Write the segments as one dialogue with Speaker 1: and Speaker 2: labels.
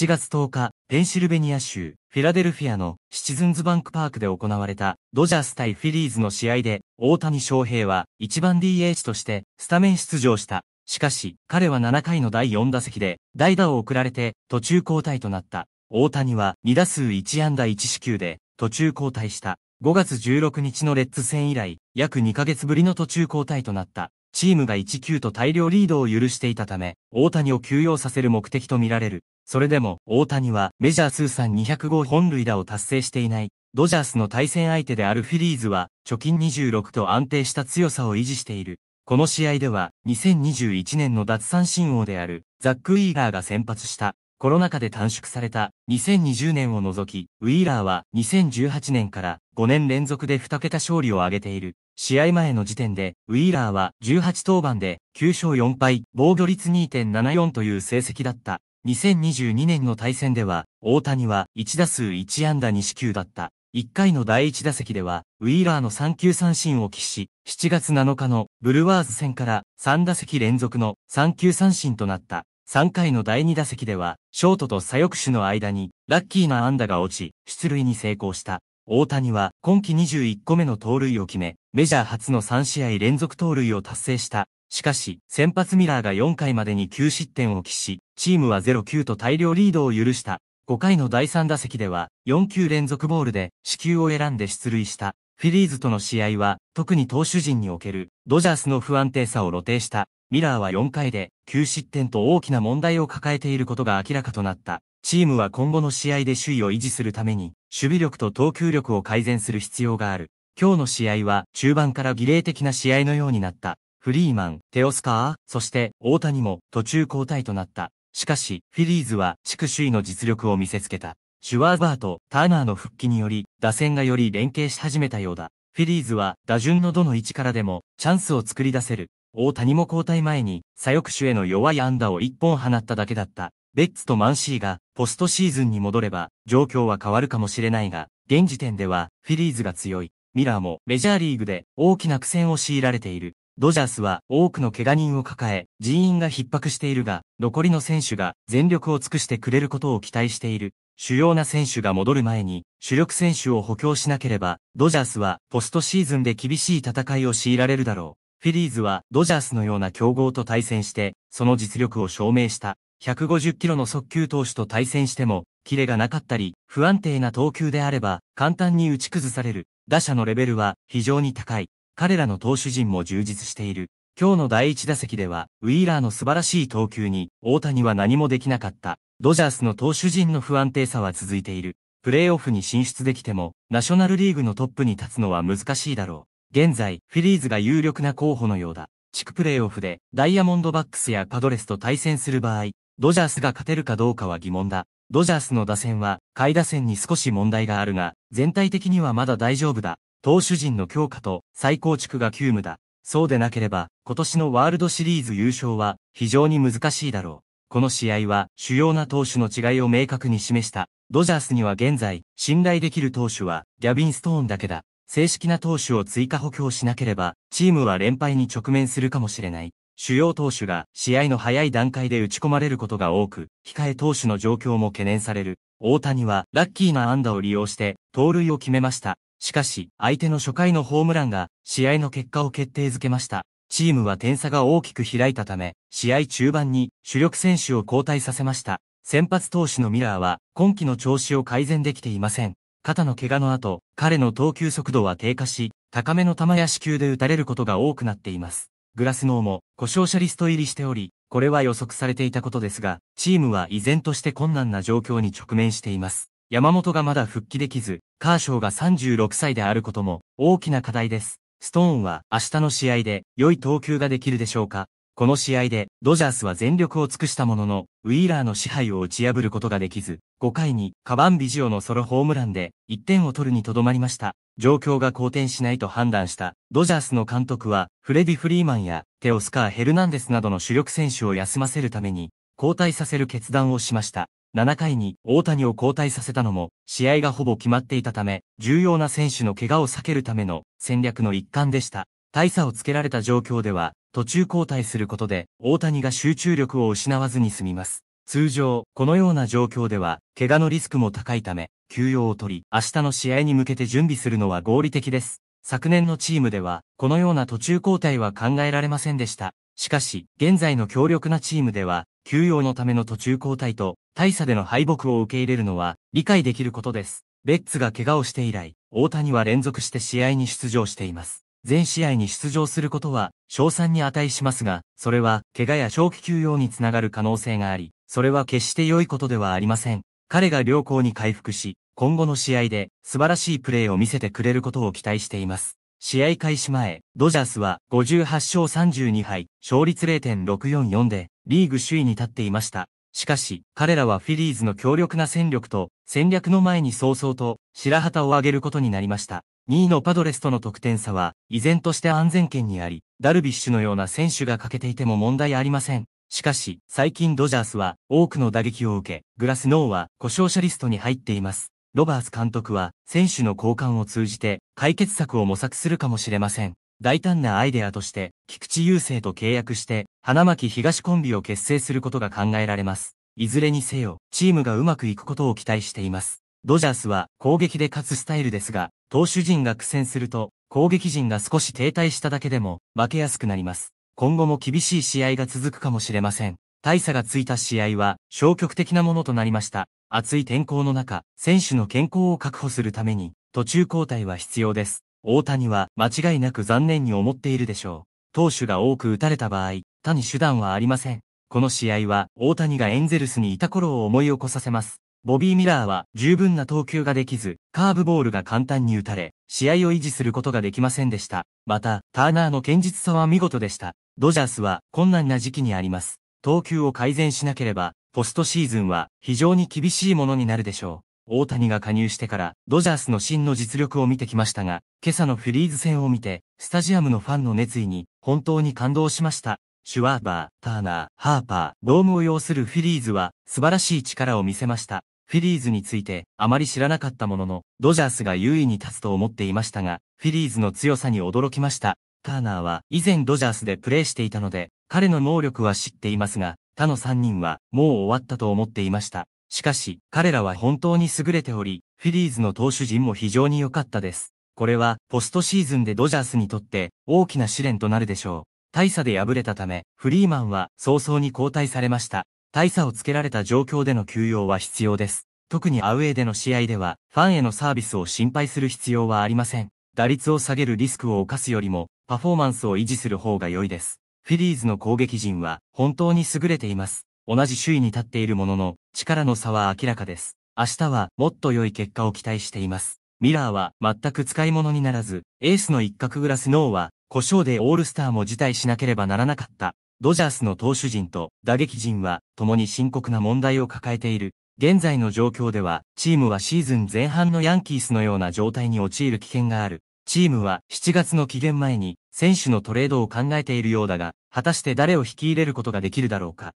Speaker 1: 7月10日、ペンシルベニア州、フィラデルフィアのシチズンズバンクパークで行われたドジャース対フィリーズの試合で、大谷翔平は1番 DH としてスタメン出場した。しかし、彼は7回の第4打席で、代打を送られて途中交代となった。大谷は2打数1安打1四球で途中交代した。5月16日のレッツ戦以来、約2ヶ月ぶりの途中交代となった。チームが1-9と大量リードを許していたため、大谷を休養させる目的とみられる。それでも、大谷はメジャー通算205本塁打を達成していない。ドジャースの対戦相手であるフィリーズは、貯金26と安定した強さを維持している。この試合では、2021年の脱三振王である、ザック・イーガーが先発した。コロナ禍で短縮された2020年を除き、ウィーラーは2018年から5年連続で2桁勝利を挙げている。試合前の時点で、ウィーラーは18登板で9勝4敗、防御率2.74という成績だった。2022年の対戦では、大谷は1打数1安打2四球だった。1回の第1打席では、ウィーラーの3球三振を喫し、7月7日のブルワーズ戦から3打席連続の3球三振となった。3回の第2打席では、ショートと左翼手の間に、ラッキーな安打が落ち、出塁に成功した。大谷は、今季21個目の盗塁を決め、メジャー初の3試合連続盗塁を達成した。しかし、先発ミラーが4回までに9失点を喫し、チームは0-9と大量リードを許した。5回の第3打席では、4球連続ボールで、死球を選んで出塁した。フィリーズとの試合は、特に投手陣における、ドジャースの不安定さを露呈した。ミラーは4回で9失点と大きな問題を抱えていることが明らかとなった。チームは今後の試合で首位を維持するために、守備力と投球力を改善する必要がある。今日の試合は中盤から儀礼的な試合のようになった。フリーマン、テオスカー、そして大谷も途中交代となった。しかし、フィリーズは地区首位の実力を見せつけた。シュワーバーとターナーの復帰により、打線がより連携し始めたようだ。フィリーズは打順のどの位置からでもチャンスを作り出せる。大谷も交代前に左翼手への弱い安打を一本放っただけだった。ベッツとマンシーがポストシーズンに戻れば状況は変わるかもしれないが、現時点ではフィリーズが強い。ミラーもメジャーリーグで大きな苦戦を強いられている。ドジャースは多くの怪我人を抱え、人員が逼迫しているが、残りの選手が全力を尽くしてくれることを期待している。主要な選手が戻る前に、主力選手を補強しなければ、ドジャースはポストシーズンで厳しい戦いを強いられるだろう。フィリーズはドジャースのような強豪と対戦して、その実力を証明した。150キロの速球投手と対戦しても、キレがなかったり、不安定な投球であれば、簡単に打ち崩される。打者のレベルは非常に高い。彼らの投手陣も充実している。今日の第一打席では、ウィーラーの素晴らしい投球に、大谷は何もできなかった。ドジャースの投手陣の不安定さは続いている。プレイオフに進出できても、ナショナルリーグのトップに立つのは難しいだろう。現在、フィリーズが有力な候補のようだ。地区プレイオフで、ダイヤモンドバックスやパドレスと対戦する場合、ドジャースが勝てるかどうかは疑問だ。ドジャースの打線は、下位打線に少し問題があるが、全体的にはまだ大丈夫だ。投手陣の強化と再構築が急務だ。そうでなければ、今年のワールドシリーズ優勝は非常に難しいだろう。この試合は主要な投手の違いを明確に示した。ドジャースには現在、信頼できる投手はギャビン・ストーンだけだ。正式な投手を追加補強しなければ、チームは連敗に直面するかもしれない。主要投手が試合の早い段階で打ち込まれることが多く、控え投手の状況も懸念される。大谷はラッキーな安打を利用して盗塁を決めました。しかし、相手の初回のホームランが試合の結果を決定づけました。チームは点差が大きく開いたため、試合中盤に主力選手を交代させました。先発投手のミラーは今季の調子を改善できていません。肩の怪我の後、彼の投球速度は低下し、高めの球や死球で打たれることが多くなっています。グラスノーも故障者リスト入りしており、これは予測されていたことですが、チームは依然として困難な状況に直面しています。山本がまだ復帰できず、カーショーが36歳であることも大きな課題です。ストーンは明日の試合で良い投球ができるでしょうかこの試合で、ドジャースは全力を尽くしたものの、ウィーラーの支配を打ち破ることができず、5回にカバンビジオのソロホームランで1点を取るにとどまりました。状況が好転しないと判断したドジャースの監督は、フレディ・フリーマンやテオスカー・ヘルナンデスなどの主力選手を休ませるために、交代させる決断をしました。7回に大谷を交代させたのも、試合がほぼ決まっていたため、重要な選手の怪我を避けるための戦略の一環でした。大差をつけられた状況では、途中交代することで、大谷が集中力を失わずに済みます。通常、このような状況では、怪我のリスクも高いため、休養を取り、明日の試合に向けて準備するのは合理的です。昨年のチームでは、このような途中交代は考えられませんでした。しかし、現在の強力なチームでは、休養のための途中交代と、大差での敗北を受け入れるのは、理解できることです。ベッツが怪我をして以来、大谷は連続して試合に出場しています。全試合に出場することは、賞賛に値しますが、それは、怪我や長期休養につながる可能性があり、それは決して良いことではありません。彼が良好に回復し、今後の試合で素晴らしいプレーを見せてくれることを期待しています。試合開始前、ドジャースは58勝32敗、勝率0.644でリーグ首位に立っていました。しかし、彼らはフィリーズの強力な戦力と戦略の前に早々と白旗を上げることになりました。2位のパドレスとの得点差は、依然として安全圏にあり、ダルビッシュのような選手が欠けていても問題ありません。しかし、最近ドジャースは多くの打撃を受け、グラスノーは故障者リストに入っています。ロバース監督は、選手の交換を通じて、解決策を模索するかもしれません。大胆なアイデアとして、菊池雄星と契約して、花巻東コンビを結成することが考えられます。いずれにせよ、チームがうまくいくことを期待しています。ドジャースは攻撃で勝つスタイルですが、投手陣が苦戦すると、攻撃陣が少し停滞しただけでも、負けやすくなります。今後も厳しい試合が続くかもしれません。大差がついた試合は、消極的なものとなりました。暑い天候の中、選手の健康を確保するために、途中交代は必要です。大谷は、間違いなく残念に思っているでしょう。投手が多く打たれた場合、他に手段はありません。この試合は、大谷がエンゼルスにいた頃を思い起こさせます。ボビー・ミラーは十分な投球ができず、カーブボールが簡単に打たれ、試合を維持することができませんでした。また、ターナーの堅実さは見事でした。ドジャースは困難な時期にあります。投球を改善しなければ、ポストシーズンは非常に厳しいものになるでしょう。大谷が加入してからドジャースの真の実力を見てきましたが、今朝のフリーズ戦を見て、スタジアムのファンの熱意に本当に感動しました。シュワーバー、ターナー、ハーパー、ドームを要するフィリーズは素晴らしい力を見せました。フィリーズについてあまり知らなかったものの、ドジャースが優位に立つと思っていましたが、フィリーズの強さに驚きました。ターナーは以前ドジャースでプレーしていたので、彼の能力は知っていますが、他の3人はもう終わったと思っていました。しかし、彼らは本当に優れており、フィリーズの投手陣も非常に良かったです。これは、ポストシーズンでドジャースにとって大きな試練となるでしょう。大差で敗れたため、フリーマンは早々に交代されました。大差をつけられた状況での休養は必要です。特にアウェーでの試合では、ファンへのサービスを心配する必要はありません。打率を下げるリスクを犯すよりも、パフォーマンスを維持する方が良いです。フィリーズの攻撃陣は、本当に優れています。同じ首位に立っているものの、力の差は明らかです。明日は、もっと良い結果を期待しています。ミラーは、全く使い物にならず、エースの一角グラスノーは、故障でオールスターも辞退しなければならなかった。ドジャースの投手陣と打撃陣は共に深刻な問題を抱えている。現在の状況では、チームはシーズン前半のヤンキースのような状態に陥る危険がある。チームは7月の期限前に選手のトレードを考えているようだが、果たして誰を引き入れることができるだろうか。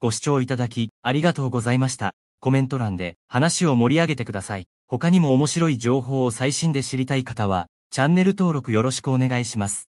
Speaker 1: ご視聴いただき、ありがとうございました。コメント欄で話を盛り上げてください。他にも面白い情報を最新で知りたい方は、チャンネル登録よろしくお願いします。